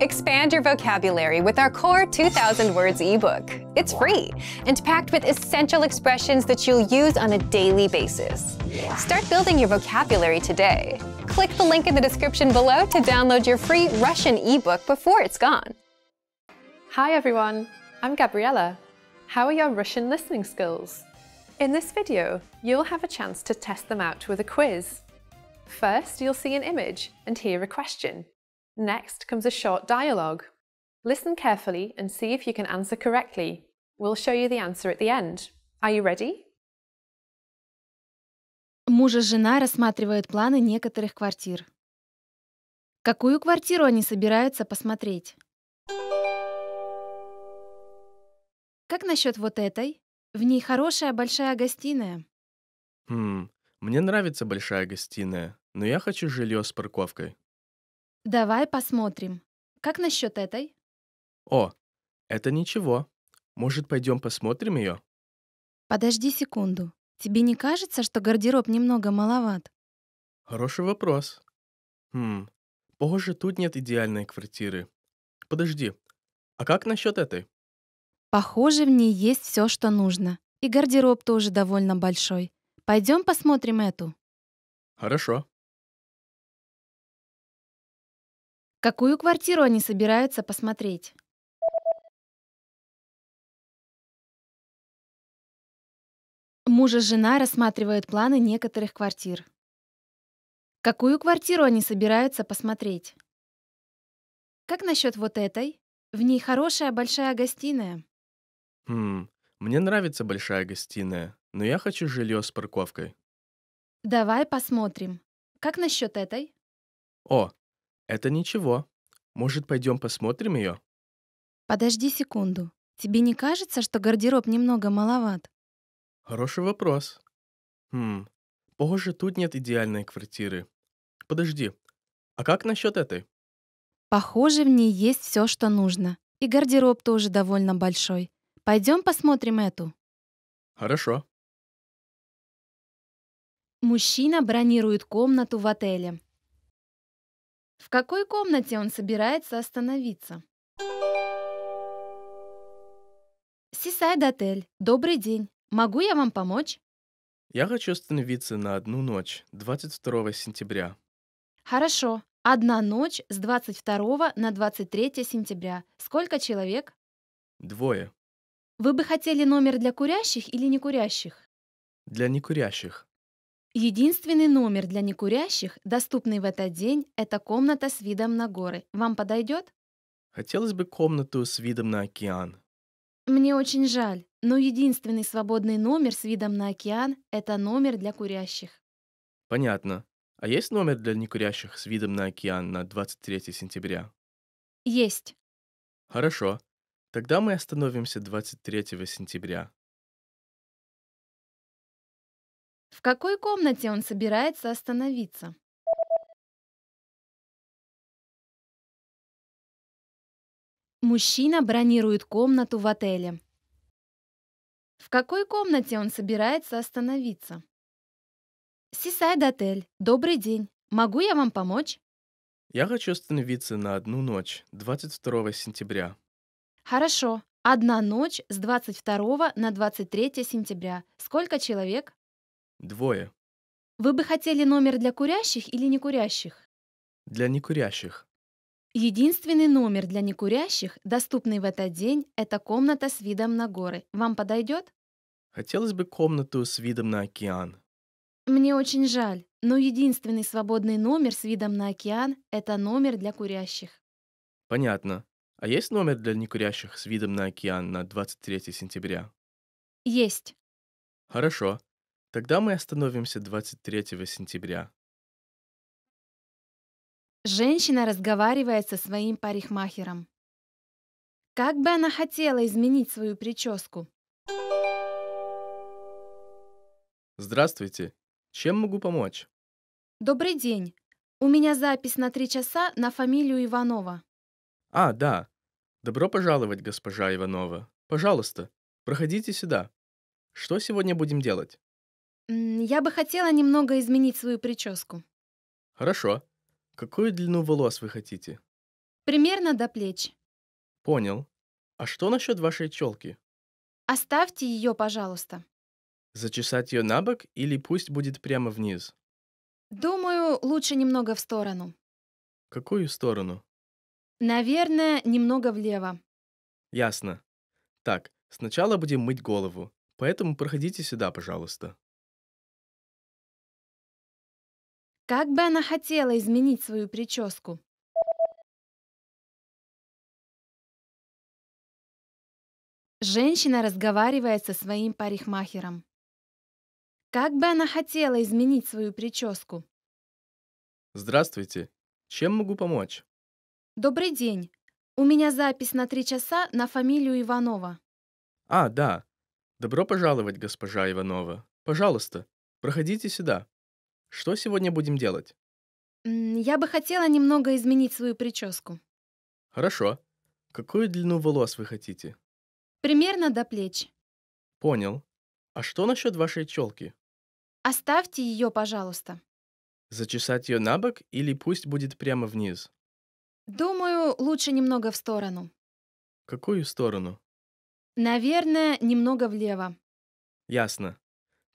Expand your vocabulary with our core 2,000 words ebook. It's free and packed with essential expressions that you'll use on a daily basis. Start building your vocabulary today. Click the link in the description below to download your free Russian ebook before it's gone. Hi everyone, I'm Gabriella. How are your Russian listening skills? In this video, you'll have a chance to test them out with a quiz. First, you'll see an image and hear a question. Next comes a short dialogue. Listen carefully and see if you can answer correctly. We'll show you the answer at the end. Are you ready? Муж и жена рассматривают планы некоторых квартир. Какую квартиру они собираются посмотреть? Как насчет вот этой? В ней хорошая большая гостиная. Хм, мне нравится большая гостиная, но я хочу жилье с парковкой. Давай посмотрим. Как насчет этой? О, это ничего. Может, пойдем посмотрим ее? Подожди секунду. Тебе не кажется, что гардероб немного маловат? Хороший вопрос. Хм, позже тут нет идеальной квартиры. Подожди, а как насчет этой? Похоже, в ней есть все, что нужно. И гардероб тоже довольно большой. Пойдем посмотрим эту. Хорошо. Какую квартиру они собираются посмотреть? Муж и жена рассматривают планы некоторых квартир. Какую квартиру они собираются посмотреть? Как насчет вот этой? В ней хорошая большая гостиная. Хм, мне нравится большая гостиная, но я хочу жилье с парковкой. Давай посмотрим. Как насчет этой? О, это ничего. Может, пойдем посмотрим ее? Подожди секунду. Тебе не кажется, что гардероб немного маловат? Хороший вопрос. Хм, позже тут нет идеальной квартиры. Подожди, а как насчет этой? Похоже, в ней есть все, что нужно. И гардероб тоже довольно большой. Пойдем посмотрим эту. Хорошо. Мужчина бронирует комнату в отеле. В какой комнате он собирается остановиться? Сисайд отель. Добрый день. Могу я вам помочь? Я хочу остановиться на одну ночь, 22 сентября. Хорошо. Одна ночь с 22 на 23 сентября. Сколько человек? Двое. Вы бы хотели номер для курящих или некурящих? Для некурящих. Единственный номер для некурящих, доступный в этот день, это комната с видом на горы. Вам подойдет? Хотелось бы комнату с видом на океан. Мне очень жаль, но единственный свободный номер с видом на океан – это номер для курящих. Понятно. А есть номер для некурящих с видом на океан на 23 сентября? Есть. Хорошо. Тогда мы остановимся 23 сентября. В какой комнате он собирается остановиться? Мужчина бронирует комнату в отеле. В какой комнате он собирается остановиться? Сисайд отель. Добрый день. Могу я вам помочь? Я хочу остановиться на одну ночь, 22 сентября. Хорошо. Одна ночь с 22 на 23 сентября. Сколько человек? Двое. Вы бы хотели номер для курящих или некурящих? Для некурящих. Единственный номер для некурящих, доступный в этот день, это комната с видом на горы. Вам подойдет? Хотелось бы комнату с видом на океан. Мне очень жаль, но единственный свободный номер с видом на океан – это номер для курящих. Понятно. А есть номер для некурящих с видом на океан на 23 сентября? Есть. Хорошо. Тогда мы остановимся 23 сентября. Женщина разговаривает со своим парикмахером. Как бы она хотела изменить свою прическу? Здравствуйте. Чем могу помочь? Добрый день. У меня запись на три часа на фамилию Иванова. А, да. Добро пожаловать, госпожа Иванова. Пожалуйста, проходите сюда. Что сегодня будем делать? Я бы хотела немного изменить свою прическу. Хорошо. Какую длину волос вы хотите? Примерно до плеч. Понял. А что насчет вашей челки? Оставьте ее, пожалуйста. Зачесать ее на бок или пусть будет прямо вниз? Думаю, лучше немного в сторону. Какую сторону? Наверное, немного влево. Ясно. Так, сначала будем мыть голову, поэтому проходите сюда, пожалуйста. Как бы она хотела изменить свою прическу? Женщина разговаривает со своим парикмахером. Как бы она хотела изменить свою прическу? Здравствуйте. Чем могу помочь? Добрый день. У меня запись на три часа на фамилию Иванова. А, да. Добро пожаловать, госпожа Иванова. Пожалуйста, проходите сюда. Что сегодня будем делать? Я бы хотела немного изменить свою прическу. Хорошо. Какую длину волос вы хотите? Примерно до плеч. Понял. А что насчет вашей челки? Оставьте ее, пожалуйста. Зачесать ее на бок или пусть будет прямо вниз? Думаю, лучше немного в сторону. Какую сторону? Наверное, немного влево. Ясно.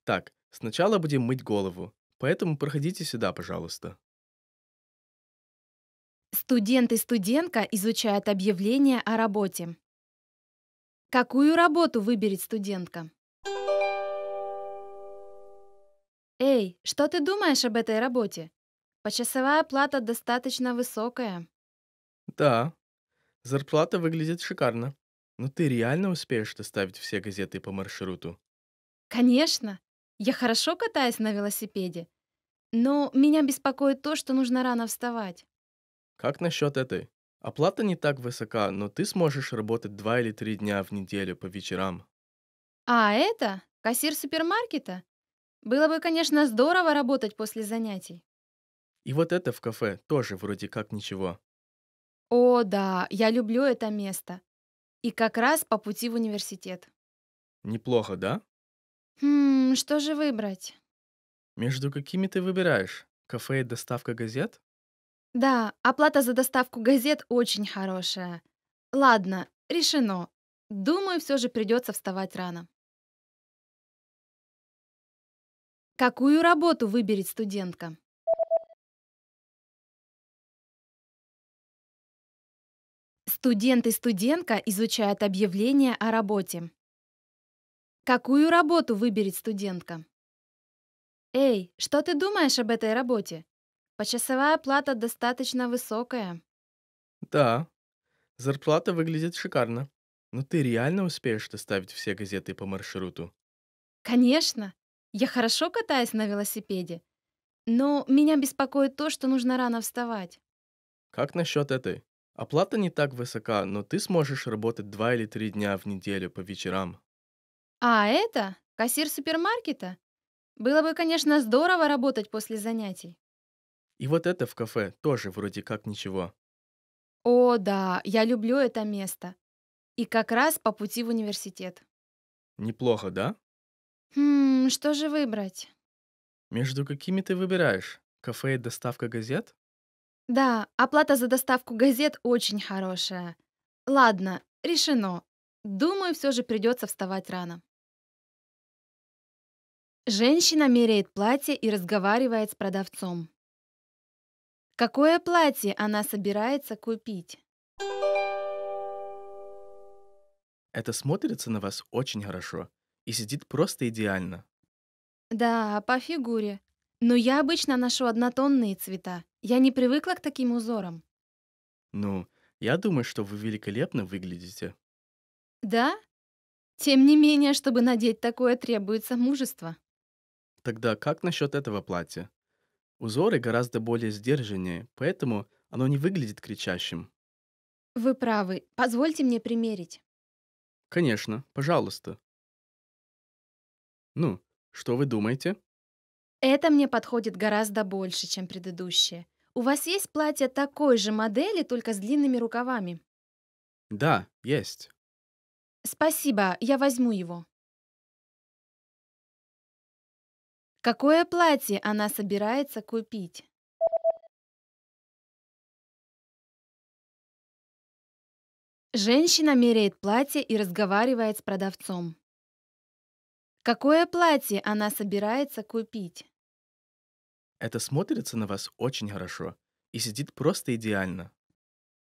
Так, сначала будем мыть голову. Поэтому проходите сюда, пожалуйста. Студент и студентка изучают объявление о работе. Какую работу выберет студентка? Эй, что ты думаешь об этой работе? Почасовая плата достаточно высокая. Да, зарплата выглядит шикарно. Но ты реально успеешь доставить все газеты по маршруту? Конечно. Я хорошо катаюсь на велосипеде. Но меня беспокоит то, что нужно рано вставать. Как насчет этой? Оплата не так высока, но ты сможешь работать два или три дня в неделю по вечерам. А это? Кассир супермаркета? Было бы, конечно, здорово работать после занятий. И вот это в кафе тоже вроде как ничего. О, да, я люблю это место. И как раз по пути в университет. Неплохо, да? Хм, что же выбрать? Между какими ты выбираешь? Кафе и доставка газет? Да, оплата за доставку газет очень хорошая. Ладно, решено. Думаю, все же придется вставать рано. Какую работу выберет студентка? Студент и студентка изучают объявление о работе. Какую работу выберет студентка? «Эй, что ты думаешь об этой работе? Почасовая плата достаточно высокая». «Да, зарплата выглядит шикарно. Но ты реально успеешь доставить все газеты по маршруту?» «Конечно. Я хорошо катаюсь на велосипеде. Но меня беспокоит то, что нужно рано вставать». «Как насчет этой? Оплата не так высока, но ты сможешь работать два или три дня в неделю по вечерам». «А это? Кассир супермаркета? Было бы, конечно, здорово работать после занятий. И вот это в кафе тоже вроде как ничего. О, да, я люблю это место. И как раз по пути в университет. Неплохо, да? Хм, что же выбрать? Между какими ты выбираешь? Кафе и доставка газет? Да, оплата за доставку газет очень хорошая. Ладно, решено. Думаю, все же придется вставать рано. Женщина меряет платье и разговаривает с продавцом. Какое платье она собирается купить? Это смотрится на вас очень хорошо и сидит просто идеально. Да, по фигуре. Но я обычно ношу однотонные цвета. Я не привыкла к таким узорам. Ну, я думаю, что вы великолепно выглядите. Да? Тем не менее, чтобы надеть такое, требуется мужество. Тогда как насчет этого платья? Узоры гораздо более сдержаннее, поэтому оно не выглядит кричащим. Вы правы. Позвольте мне примерить. Конечно, пожалуйста. Ну, что вы думаете? Это мне подходит гораздо больше, чем предыдущее. У вас есть платье такой же модели, только с длинными рукавами? Да, есть. Спасибо, я возьму его. Какое платье она собирается купить? Женщина меряет платье и разговаривает с продавцом. Какое платье она собирается купить? Это смотрится на вас очень хорошо и сидит просто идеально.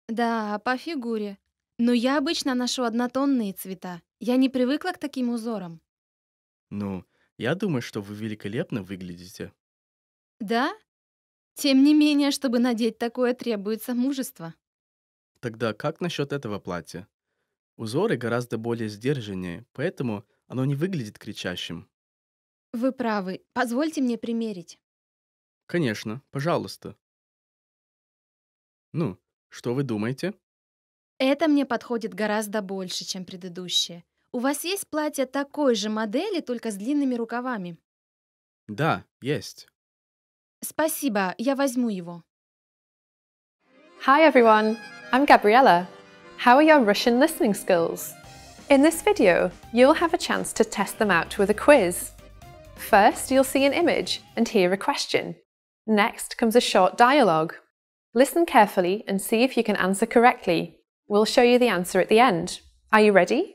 Да, по фигуре. Но я обычно ношу однотонные цвета. Я не привыкла к таким узорам. Ну, я думаю, что вы великолепно выглядите. Да? Тем не менее, чтобы надеть такое, требуется мужество. Тогда как насчет этого платья? Узоры гораздо более сдержаннее, поэтому оно не выглядит кричащим. Вы правы. Позвольте мне примерить. Конечно, пожалуйста. Ну, что вы думаете? Это мне подходит гораздо больше, чем предыдущее. У вас есть платье такой же модели, только с длинными рукавами? Да, есть. Спасибо, я возьму его. Hi everyone, I'm Gabriella. How are your Russian listening skills? In this video, you'll have a chance to test them out with a quiz. First, you'll see an image and hear a question. Next comes a short dialogue. Listen carefully and see if you can answer correctly. We'll show you the answer at the end. Are you ready?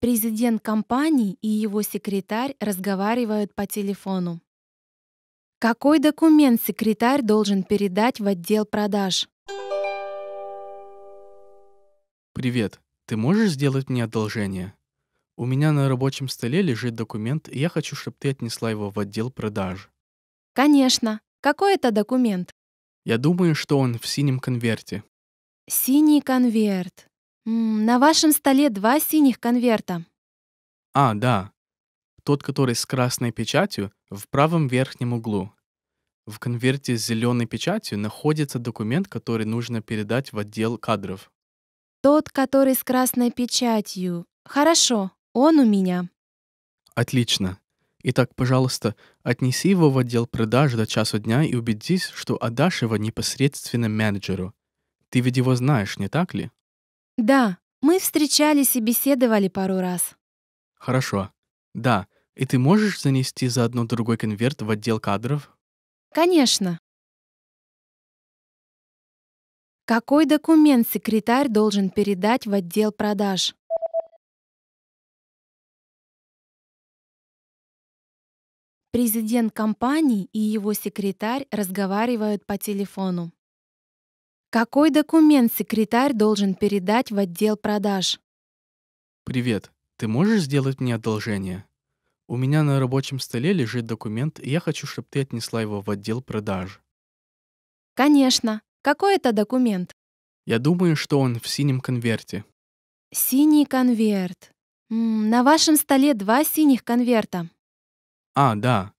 Президент компании и его секретарь разговаривают по телефону. Какой документ секретарь должен передать в отдел продаж? Привет, ты можешь сделать мне одолжение? У меня на рабочем столе лежит документ, и я хочу, чтобы ты отнесла его в отдел продаж. Конечно. Какой это документ? Я думаю, что он в синем конверте. Синий конверт. На вашем столе два синих конверта. А, да. Тот, который с красной печатью, в правом верхнем углу. В конверте с зеленой печатью находится документ, который нужно передать в отдел кадров. Тот, который с красной печатью. Хорошо, он у меня. Отлично. Итак, пожалуйста, отнеси его в отдел продаж до часу дня и убедись, что отдашь его непосредственно менеджеру. Ты ведь его знаешь, не так ли? «Да, мы встречались и беседовали пару раз». «Хорошо. Да, и ты можешь занести заодно другой конверт в отдел кадров?» «Конечно». Какой документ секретарь должен передать в отдел продаж? Президент компании и его секретарь разговаривают по телефону. Какой документ секретарь должен передать в отдел продаж? Привет, ты можешь сделать мне одолжение? У меня на рабочем столе лежит документ, и я хочу, чтобы ты отнесла его в отдел продаж. Конечно. Какой это документ? Я думаю, что он в синем конверте. Синий конверт. На вашем столе два синих конверта. А, да.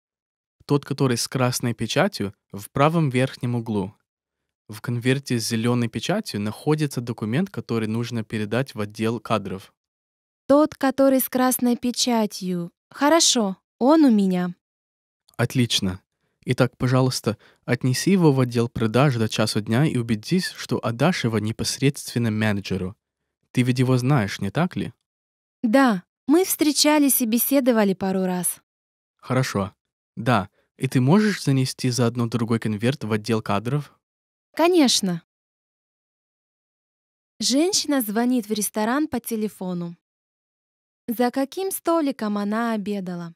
Тот, который с красной печатью, в правом верхнем углу, в конверте с зеленой печатью находится документ, который нужно передать в отдел кадров. Тот, который с красной печатью. Хорошо, он у меня. Отлично. Итак, пожалуйста, отнеси его в отдел продаж до часу дня и убедись, что отдашь его непосредственно менеджеру. Ты ведь его знаешь, не так ли? Да, мы встречались и беседовали пару раз. Хорошо. Да, и ты можешь занести заодно другой конверт в отдел кадров? Конечно. Женщина звонит в ресторан по телефону. За каким столиком она обедала?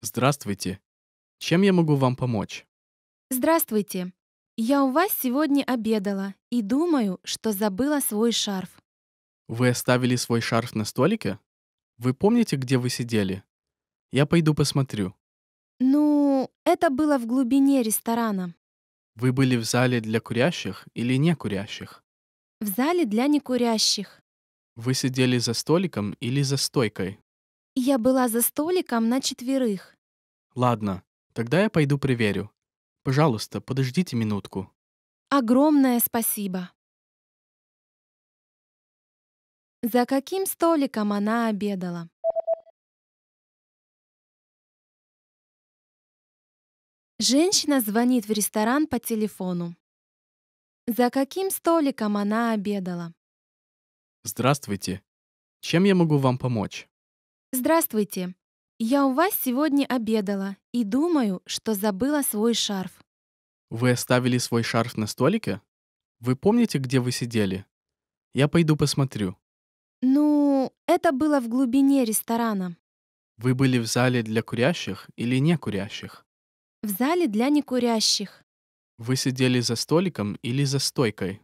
Здравствуйте. Чем я могу вам помочь? Здравствуйте. Я у вас сегодня обедала и думаю, что забыла свой шарф. Вы оставили свой шарф на столике? Вы помните, где вы сидели? Я пойду посмотрю. Это было в глубине ресторана. Вы были в зале для курящих или не курящих? В зале для некурящих. Вы сидели за столиком или за стойкой? Я была за столиком на четверых. Ладно, тогда я пойду проверю. Пожалуйста, подождите минутку. Огромное спасибо. За каким столиком она обедала? Женщина звонит в ресторан по телефону. За каким столиком она обедала? Здравствуйте. Чем я могу вам помочь? Здравствуйте. Я у вас сегодня обедала и думаю, что забыла свой шарф. Вы оставили свой шарф на столике? Вы помните, где вы сидели? Я пойду посмотрю. Ну, это было в глубине ресторана. Вы были в зале для курящих или не курящих? В зале для некурящих. Вы сидели за столиком или за стойкой?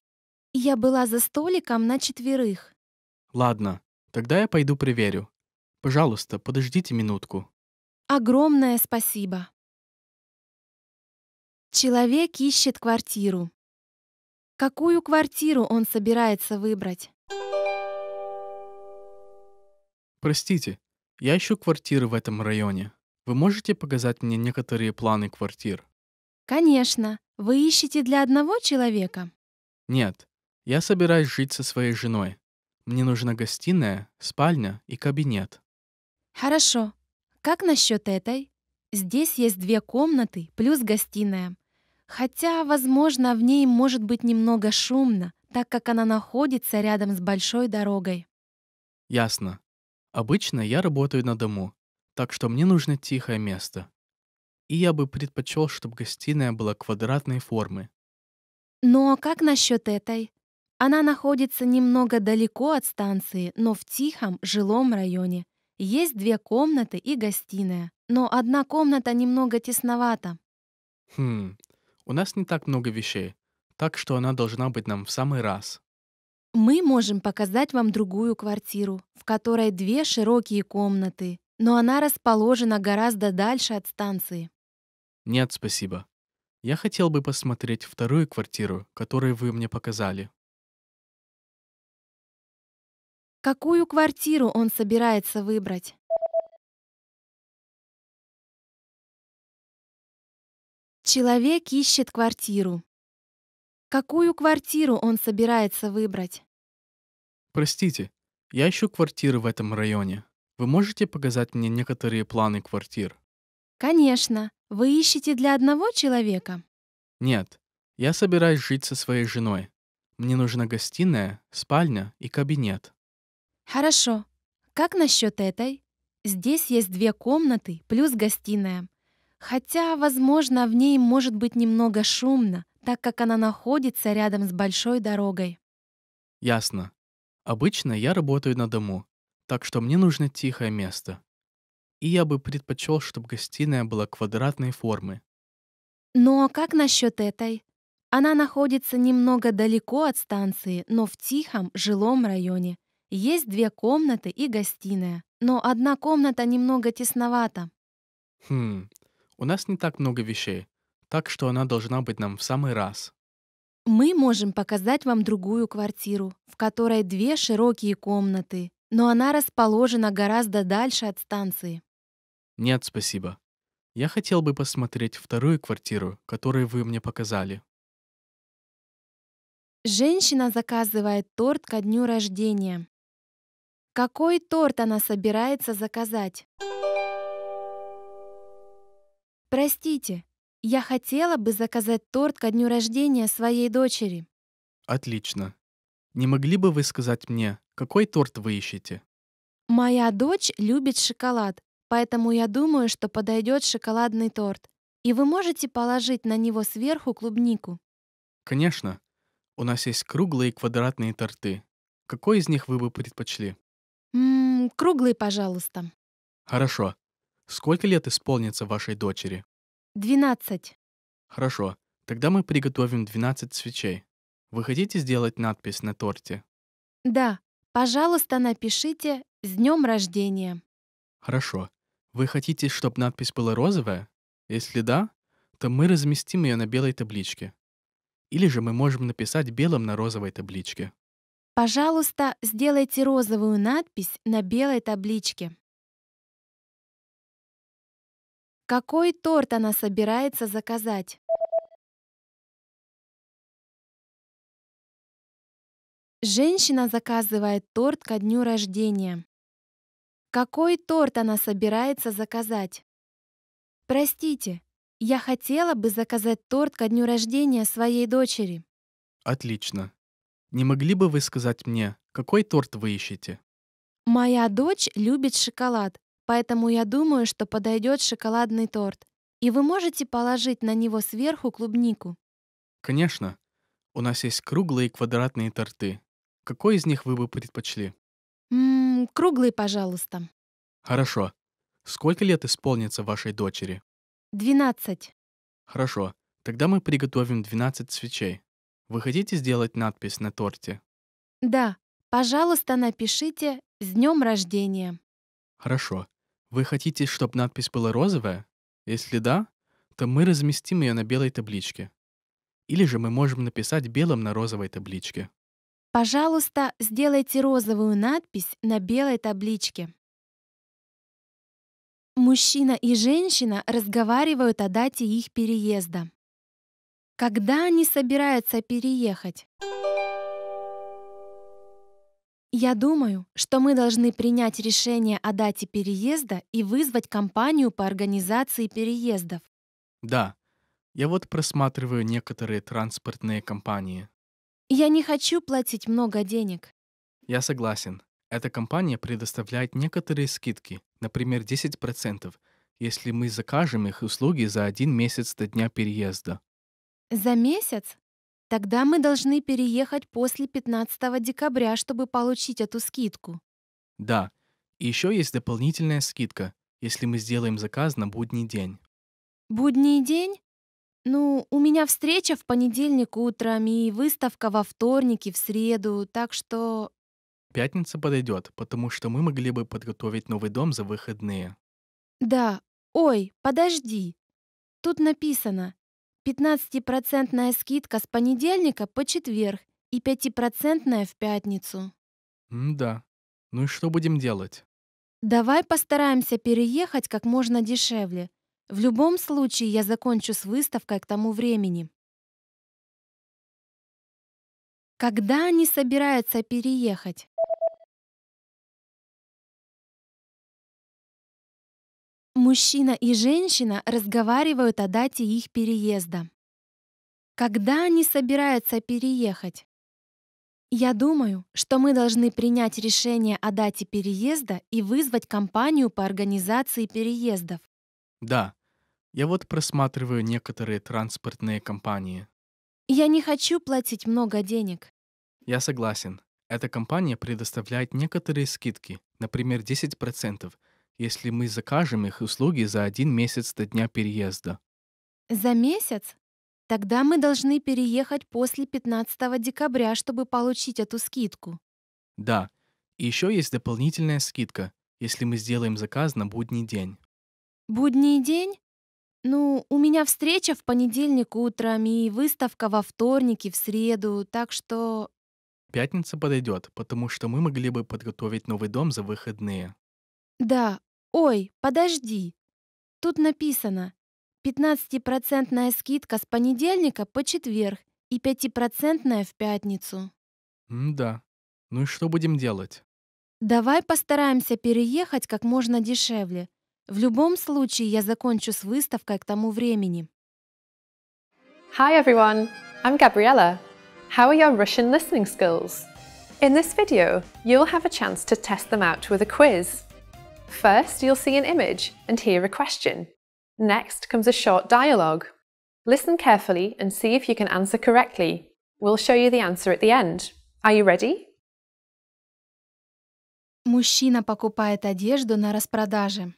Я была за столиком на четверых. Ладно, тогда я пойду проверю. Пожалуйста, подождите минутку. Огромное спасибо. Человек ищет квартиру. Какую квартиру он собирается выбрать? Простите, я ищу квартиры в этом районе. Вы можете показать мне некоторые планы квартир? Конечно. Вы ищете для одного человека? Нет. Я собираюсь жить со своей женой. Мне нужна гостиная, спальня и кабинет. Хорошо. Как насчет этой? Здесь есть две комнаты плюс гостиная. Хотя, возможно, в ней может быть немного шумно, так как она находится рядом с большой дорогой. Ясно. Обычно я работаю на дому, так что мне нужно тихое место. И я бы предпочел, чтобы гостиная была квадратной формы. Но ну, а как насчет этой? Она находится немного далеко от станции, но в тихом жилом районе. Есть две комнаты и гостиная, но одна комната немного тесновата. Хм, у нас не так много вещей, так что она должна быть нам в самый раз. Мы можем показать вам другую квартиру, в которой две широкие комнаты, но она расположена гораздо дальше от станции. Нет, спасибо. Я хотел бы посмотреть вторую квартиру, которую вы мне показали. Какую квартиру он собирается выбрать? Человек ищет квартиру. Какую квартиру он собирается выбрать? Простите, я ищу квартиры в этом районе. Вы можете показать мне некоторые планы квартир? Конечно. Вы ищете для одного человека? Нет. Я собираюсь жить со своей женой. Мне нужна гостиная, спальня и кабинет. Хорошо. Как насчет этой? Здесь есть две комнаты плюс гостиная. Хотя, возможно, в ней может быть немного шумно, так как она находится рядом с большой дорогой. Ясно. Обычно я работаю на дому, так что мне нужно тихое место. И я бы предпочел, чтобы гостиная была квадратной формы. Но ну, а как насчет этой? Она находится немного далеко от станции, но в тихом жилом районе. Есть две комнаты и гостиная, но одна комната немного тесновата. Хм, у нас не так много вещей, так что она должна быть нам в самый раз. Мы можем показать вам другую квартиру, в которой две широкие комнаты но она расположена гораздо дальше от станции. Нет, спасибо. Я хотел бы посмотреть вторую квартиру, которую вы мне показали. Женщина заказывает торт ко дню рождения. Какой торт она собирается заказать? Простите, я хотела бы заказать торт ко дню рождения своей дочери. Отлично. Не могли бы вы сказать мне, какой торт вы ищете? Моя дочь любит шоколад, поэтому я думаю, что подойдет шоколадный торт. И вы можете положить на него сверху клубнику? Конечно. У нас есть круглые и квадратные торты. Какой из них вы бы предпочли? Ммм, круглый, пожалуйста. Хорошо. Сколько лет исполнится вашей дочери? Двенадцать. Хорошо. Тогда мы приготовим двенадцать свечей. Вы хотите сделать надпись на торте? Да, Пожалуйста, напишите «С днем рождения». Хорошо. Вы хотите, чтобы надпись была розовая? Если да, то мы разместим ее на белой табличке. Или же мы можем написать белым на розовой табличке. Пожалуйста, сделайте розовую надпись на белой табличке. Какой торт она собирается заказать? Женщина заказывает торт ко дню рождения. Какой торт она собирается заказать? Простите, я хотела бы заказать торт ко дню рождения своей дочери. Отлично. Не могли бы вы сказать мне, какой торт вы ищете? Моя дочь любит шоколад, поэтому я думаю, что подойдет шоколадный торт. И вы можете положить на него сверху клубнику? Конечно. У нас есть круглые и квадратные торты, какой из них вы бы предпочли? Ммм, круглый, пожалуйста. Хорошо. Сколько лет исполнится вашей дочери? Двенадцать. Хорошо. Тогда мы приготовим двенадцать свечей. Вы хотите сделать надпись на торте? Да. Пожалуйста, напишите «С днем рождения». Хорошо. Вы хотите, чтобы надпись была розовая? Если да, то мы разместим ее на белой табличке. Или же мы можем написать белым на розовой табличке. Пожалуйста, сделайте розовую надпись на белой табличке. Мужчина и женщина разговаривают о дате их переезда. Когда они собираются переехать? Я думаю, что мы должны принять решение о дате переезда и вызвать компанию по организации переездов. Да, я вот просматриваю некоторые транспортные компании. Я не хочу платить много денег. Я согласен. Эта компания предоставляет некоторые скидки, например, 10%, если мы закажем их услуги за один месяц до дня переезда. За месяц? Тогда мы должны переехать после 15 декабря, чтобы получить эту скидку. Да. И еще есть дополнительная скидка, если мы сделаем заказ на будний день. Будний день? Ну, у меня встреча в понедельник утром и выставка во вторник и в среду, так что... Пятница подойдет, потому что мы могли бы подготовить новый дом за выходные. Да. Ой, подожди. Тут написано 15% скидка с понедельника по четверг и 5% в пятницу. да. Ну и что будем делать? Давай постараемся переехать как можно дешевле. В любом случае я закончу с выставкой к тому времени. Когда они собираются переехать? Мужчина и женщина разговаривают о дате их переезда. Когда они собираются переехать? Я думаю, что мы должны принять решение о дате переезда и вызвать компанию по организации переездов. Да, я вот просматриваю некоторые транспортные компании. Я не хочу платить много денег. Я согласен. Эта компания предоставляет некоторые скидки, например, 10%, если мы закажем их услуги за один месяц до дня переезда. За месяц? Тогда мы должны переехать после 15 декабря, чтобы получить эту скидку. Да. И еще есть дополнительная скидка, если мы сделаем заказ на будний день. «Будний день? Ну, у меня встреча в понедельник утром и выставка во вторник и в среду, так что...» «Пятница подойдет, потому что мы могли бы подготовить новый дом за выходные». «Да. Ой, подожди. Тут написано 15% скидка с понедельника по четверг и 5% в пятницу». «Да. Ну и что будем делать?» «Давай постараемся переехать как можно дешевле. В любом случае, я закончу с выставкой к тому времени. Hi everyone, I'm Gabriella. How are your Russian listening skills? In this video, you'll have a chance to test them out with a quiz. First, you'll see an image and hear a question. Next comes a short dialogue. Listen carefully and see if you can answer correctly. We'll show you the answer at the end. Are you ready? Мужчина покупает одежду на распродаже.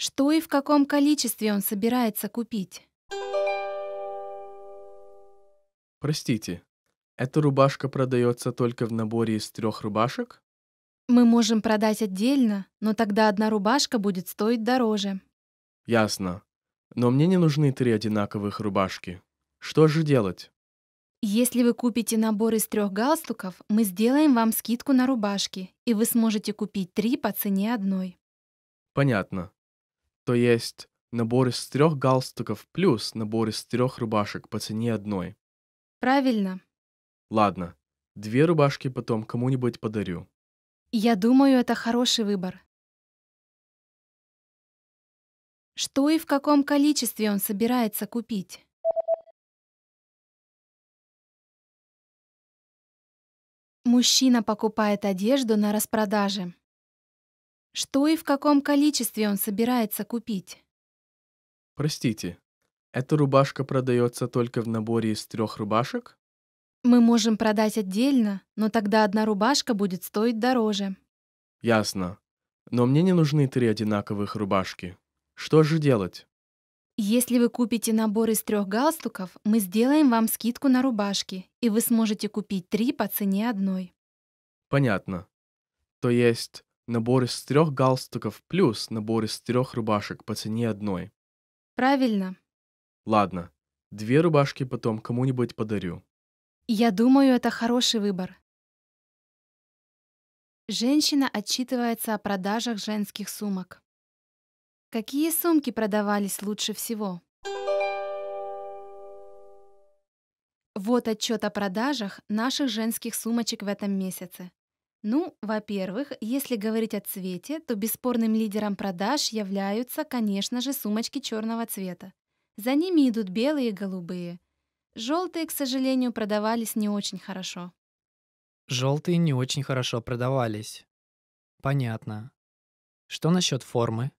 Что и в каком количестве он собирается купить? Простите, эта рубашка продается только в наборе из трех рубашек? Мы можем продать отдельно, но тогда одна рубашка будет стоить дороже. Ясно. Но мне не нужны три одинаковых рубашки. Что же делать? Если вы купите набор из трех галстуков, мы сделаем вам скидку на рубашки, и вы сможете купить три по цене одной. Понятно. То есть набор из трех галстуков плюс набор из трех рубашек по цене одной. Правильно. Ладно, две рубашки потом кому-нибудь подарю. Я думаю, это хороший выбор. Что и в каком количестве он собирается купить? Мужчина покупает одежду на распродаже что и в каком количестве он собирается купить. Простите, эта рубашка продается только в наборе из трех рубашек? Мы можем продать отдельно, но тогда одна рубашка будет стоить дороже. Ясно. Но мне не нужны три одинаковых рубашки. Что же делать? Если вы купите набор из трех галстуков, мы сделаем вам скидку на рубашки, и вы сможете купить три по цене одной. Понятно. То есть Набор из трех галстуков плюс набор из трех рубашек по цене одной. Правильно. Ладно, две рубашки потом кому-нибудь подарю. Я думаю, это хороший выбор. Женщина отчитывается о продажах женских сумок. Какие сумки продавались лучше всего? Вот отчет о продажах наших женских сумочек в этом месяце. Ну, во-первых, если говорить о цвете, то бесспорным лидером продаж являются, конечно же, сумочки черного цвета. За ними идут белые и голубые. Желтые, к сожалению, продавались не очень хорошо. Желтые не очень хорошо продавались. Понятно. Что насчет формы?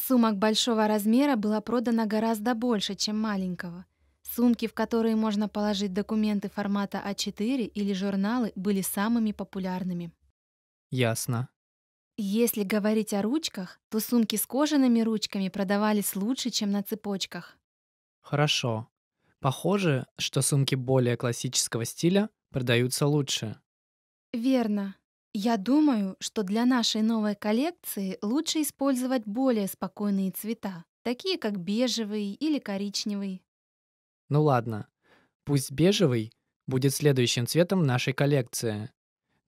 Сумок большого размера было продано гораздо больше, чем маленького. Сумки, в которые можно положить документы формата А4 или журналы, были самыми популярными. Ясно. Если говорить о ручках, то сумки с кожаными ручками продавались лучше, чем на цепочках. Хорошо. Похоже, что сумки более классического стиля продаются лучше. Верно. Я думаю, что для нашей новой коллекции лучше использовать более спокойные цвета, такие как бежевый или коричневый. Ну ладно, пусть бежевый будет следующим цветом нашей коллекции.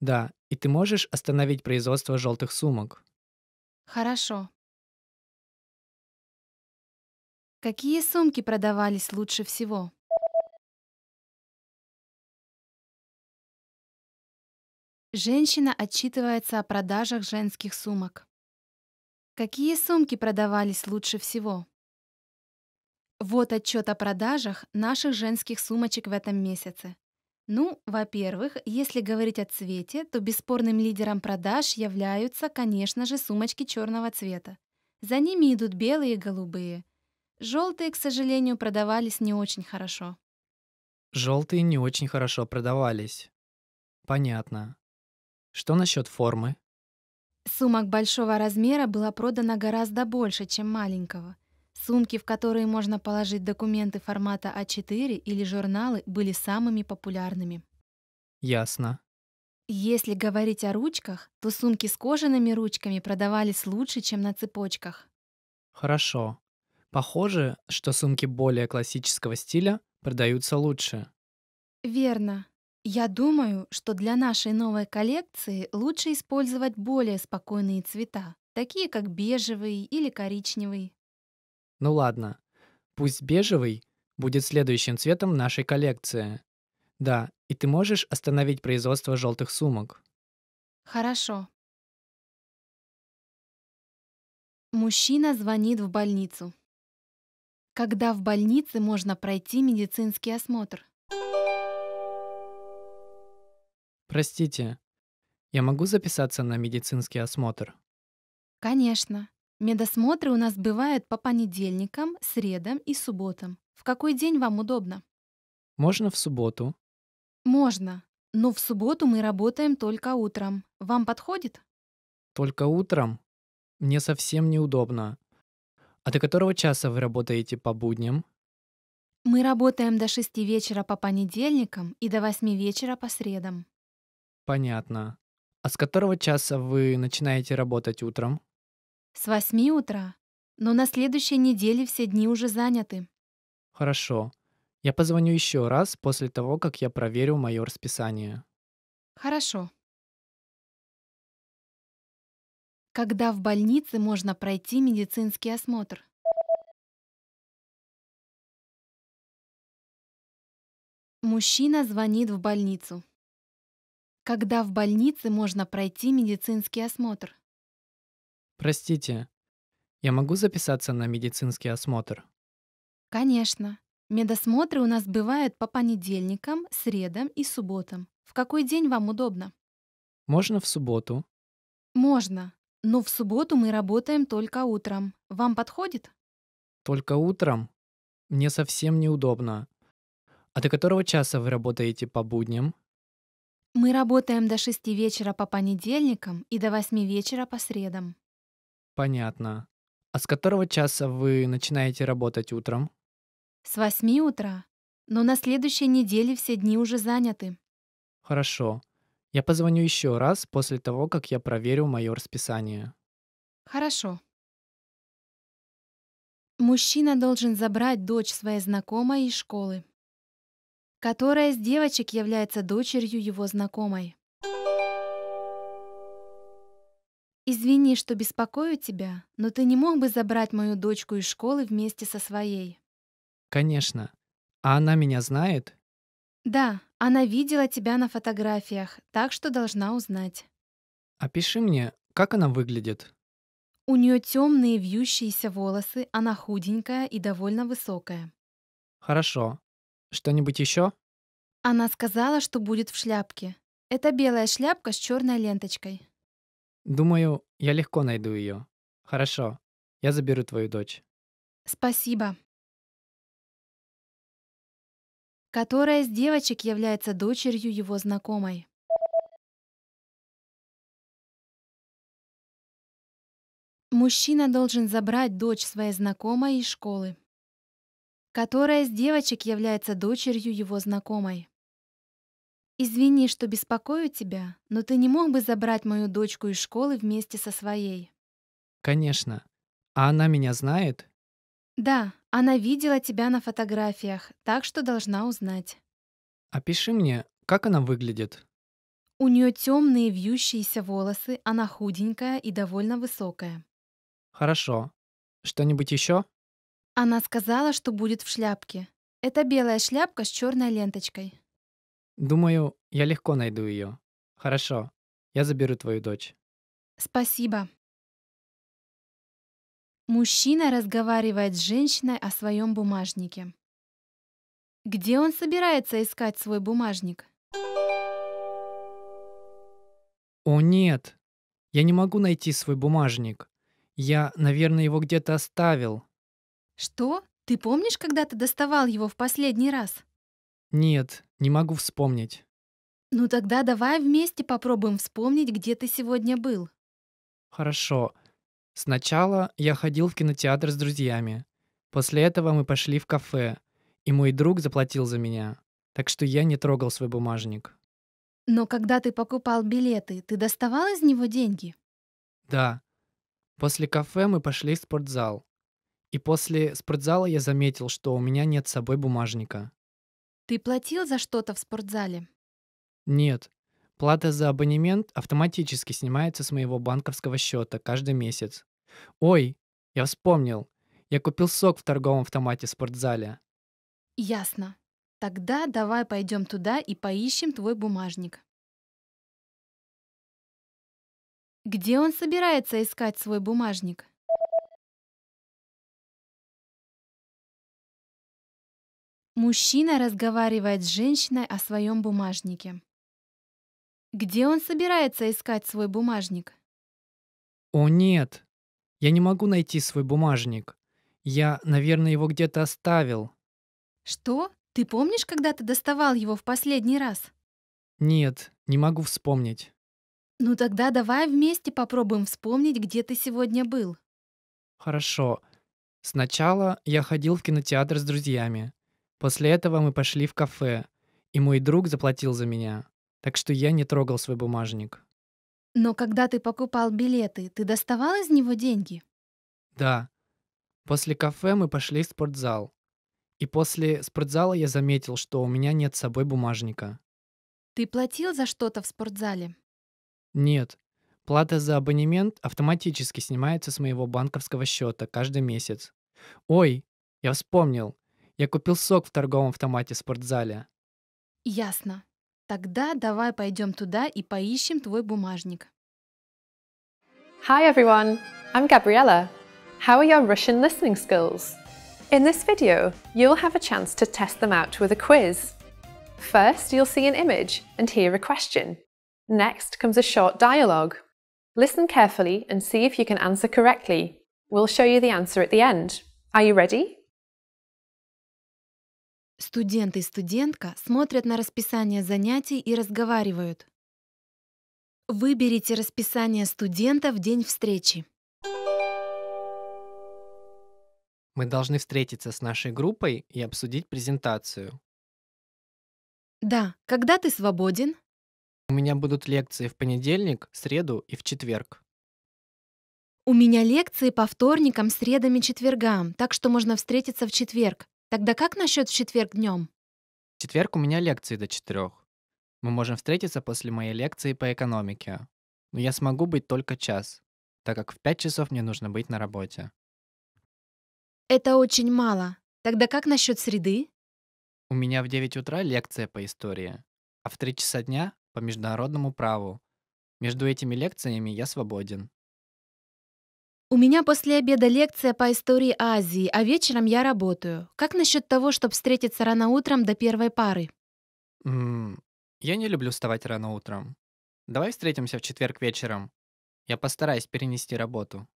Да, и ты можешь остановить производство желтых сумок. Хорошо. Какие сумки продавались лучше всего? Женщина отчитывается о продажах женских сумок. Какие сумки продавались лучше всего? Вот отчет о продажах наших женских сумочек в этом месяце. Ну, во-первых, если говорить о цвете, то бесспорным лидером продаж являются, конечно же, сумочки черного цвета. За ними идут белые и голубые. Желтые, к сожалению, продавались не очень хорошо. Желтые не очень хорошо продавались. Понятно. Что насчет формы? Сумок большого размера было продано гораздо больше, чем маленького. Сумки, в которые можно положить документы формата А4 или журналы, были самыми популярными. Ясно. Если говорить о ручках, то сумки с кожаными ручками продавались лучше, чем на цепочках. Хорошо. Похоже, что сумки более классического стиля продаются лучше. Верно. Я думаю, что для нашей новой коллекции лучше использовать более спокойные цвета, такие как бежевый или коричневый. Ну ладно, пусть бежевый будет следующим цветом нашей коллекции. Да, и ты можешь остановить производство желтых сумок. Хорошо. Мужчина звонит в больницу. Когда в больнице можно пройти медицинский осмотр? Простите, я могу записаться на медицинский осмотр? Конечно. Медосмотры у нас бывают по понедельникам, средам и субботам. В какой день вам удобно? Можно в субботу. Можно, но в субботу мы работаем только утром. Вам подходит? Только утром? Мне совсем неудобно. А до которого часа вы работаете по будням? Мы работаем до шести вечера по понедельникам и до восьми вечера по средам. Понятно. А с которого часа вы начинаете работать утром? С восьми утра. Но на следующей неделе все дни уже заняты. Хорошо. Я позвоню еще раз после того, как я проверю мое расписание. Хорошо. Когда в больнице можно пройти медицинский осмотр? Мужчина звонит в больницу. Когда в больнице можно пройти медицинский осмотр? Простите, я могу записаться на медицинский осмотр? Конечно. Медосмотры у нас бывают по понедельникам, средам и субботам. В какой день вам удобно? Можно в субботу? Можно. Но в субботу мы работаем только утром. Вам подходит? Только утром? Мне совсем неудобно. А до которого часа вы работаете по будням? Мы работаем до 6 вечера по понедельникам и до 8 вечера по средам. Понятно. А с которого часа вы начинаете работать утром? С восьми утра. Но на следующей неделе все дни уже заняты. Хорошо. Я позвоню еще раз после того, как я проверю мое расписание. Хорошо. Мужчина должен забрать дочь своей знакомой из школы, которая из девочек является дочерью его знакомой. «Извини, что беспокою тебя, но ты не мог бы забрать мою дочку из школы вместе со своей?» «Конечно. А она меня знает?» «Да, она видела тебя на фотографиях, так что должна узнать». «Опиши мне, как она выглядит?» У нее темные вьющиеся волосы, она худенькая и довольно высокая. Хорошо. Что-нибудь еще? Она сказала, что будет в шляпке. Это белая шляпка с черной ленточкой. Думаю, я легко найду ее. Хорошо, я заберу твою дочь. Спасибо. Которая из девочек является дочерью его знакомой? Мужчина должен забрать дочь своей знакомой из школы. Которая из девочек является дочерью его знакомой? «Извини, что беспокою тебя, но ты не мог бы забрать мою дочку из школы вместе со своей?» «Конечно. А она меня знает?» «Да, она видела тебя на фотографиях, так что должна узнать». «Опиши мне, как она выглядит?» У нее темные вьющиеся волосы, она худенькая и довольно высокая. Хорошо. Что-нибудь еще? Она сказала, что будет в шляпке. Это белая шляпка с черной ленточкой. Думаю, я легко найду ее. Хорошо, я заберу твою дочь. Спасибо. Мужчина разговаривает с женщиной о своем бумажнике. Где он собирается искать свой бумажник? О нет, я не могу найти свой бумажник. Я, наверное, его где-то оставил. Что? Ты помнишь, когда ты доставал его в последний раз? Нет, не могу вспомнить. Ну тогда давай вместе попробуем вспомнить, где ты сегодня был. Хорошо. Сначала я ходил в кинотеатр с друзьями. После этого мы пошли в кафе, и мой друг заплатил за меня, так что я не трогал свой бумажник. Но когда ты покупал билеты, ты доставал из него деньги? Да. После кафе мы пошли в спортзал. И после спортзала я заметил, что у меня нет с собой бумажника. Ты платил за что-то в спортзале? Нет. Плата за абонемент автоматически снимается с моего банковского счета каждый месяц. Ой, я вспомнил. Я купил сок в торговом автомате в спортзале. Ясно. Тогда давай пойдем туда и поищем твой бумажник. Где он собирается искать свой бумажник? Мужчина разговаривает с женщиной о своем бумажнике. Где он собирается искать свой бумажник? О нет, я не могу найти свой бумажник. Я, наверное, его где-то оставил. Что? Ты помнишь, когда ты доставал его в последний раз? Нет, не могу вспомнить. Ну тогда давай вместе попробуем вспомнить, где ты сегодня был. Хорошо. Сначала я ходил в кинотеатр с друзьями. После этого мы пошли в кафе, и мой друг заплатил за меня, так что я не трогал свой бумажник. Но когда ты покупал билеты, ты доставал из него деньги? Да. После кафе мы пошли в спортзал. И после спортзала я заметил, что у меня нет с собой бумажника. Ты платил за что-то в спортзале? Нет. Плата за абонемент автоматически снимается с моего банковского счета каждый месяц. Ой, я вспомнил. Я купил сок в торговом автомате в спортзале. Ясно. Тогда давай пойдем туда и поищем твой бумажник. Hi everyone, I'm Gabriella. How are your Russian listening skills? In this video, you'll have a chance to test them out with a quiz. First, you'll see an image and hear a question. Next comes a short dialogue. Listen carefully and see if you can answer correctly. We'll show you the answer at the end. Are you ready? Студент и студентка смотрят на расписание занятий и разговаривают. Выберите расписание студента в день встречи. Мы должны встретиться с нашей группой и обсудить презентацию. Да, когда ты свободен? У меня будут лекции в понедельник, среду и в четверг. У меня лекции по вторникам, средам и четвергам, так что можно встретиться в четверг. Тогда как насчет в четверг днем? В четверг у меня лекции до четырех. Мы можем встретиться после моей лекции по экономике. Но я смогу быть только час, так как в пять часов мне нужно быть на работе. Это очень мало. Тогда как насчет среды? У меня в 9 утра лекция по истории, а в 3 часа дня по международному праву. Между этими лекциями я свободен. У меня после обеда лекция по истории Азии, а вечером я работаю. Как насчет того, чтобы встретиться рано утром до первой пары? М, я не люблю вставать рано утром. Давай встретимся в четверг вечером. Я постараюсь перенести работу.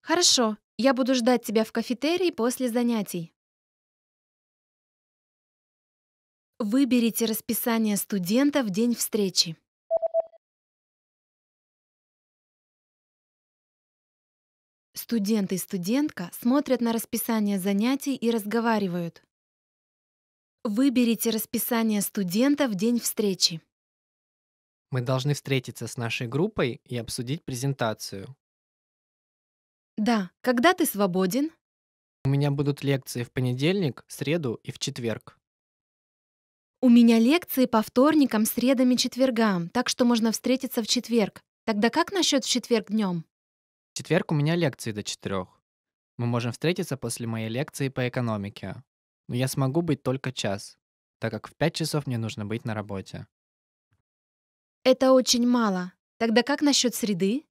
Хорошо, я буду ждать тебя в кафетерии после занятий. Выберите расписание студента в день встречи. Студент и студентка смотрят на расписание занятий и разговаривают. Выберите расписание студента в день встречи. Мы должны встретиться с нашей группой и обсудить презентацию. Да, когда ты свободен? У меня будут лекции в понедельник, среду и в четверг. У меня лекции по вторникам, средам и четвергам, так что можно встретиться в четверг. Тогда как насчет в четверг днем? четверг у меня лекции до четырех. Мы можем встретиться после моей лекции по экономике. Но я смогу быть только час, так как в пять часов мне нужно быть на работе. Это очень мало. Тогда как насчет среды?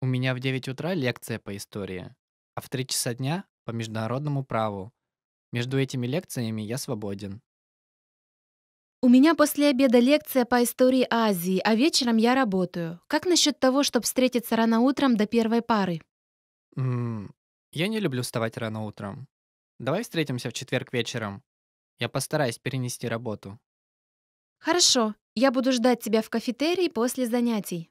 У меня в 9 утра лекция по истории, а в 3 часа дня по международному праву. Между этими лекциями я свободен. У меня после обеда лекция по истории Азии, а вечером я работаю. Как насчет того, чтобы встретиться рано утром до первой пары? М, я не люблю вставать рано утром. Давай встретимся в четверг вечером. Я постараюсь перенести работу. Хорошо, я буду ждать тебя в кафетерии после занятий.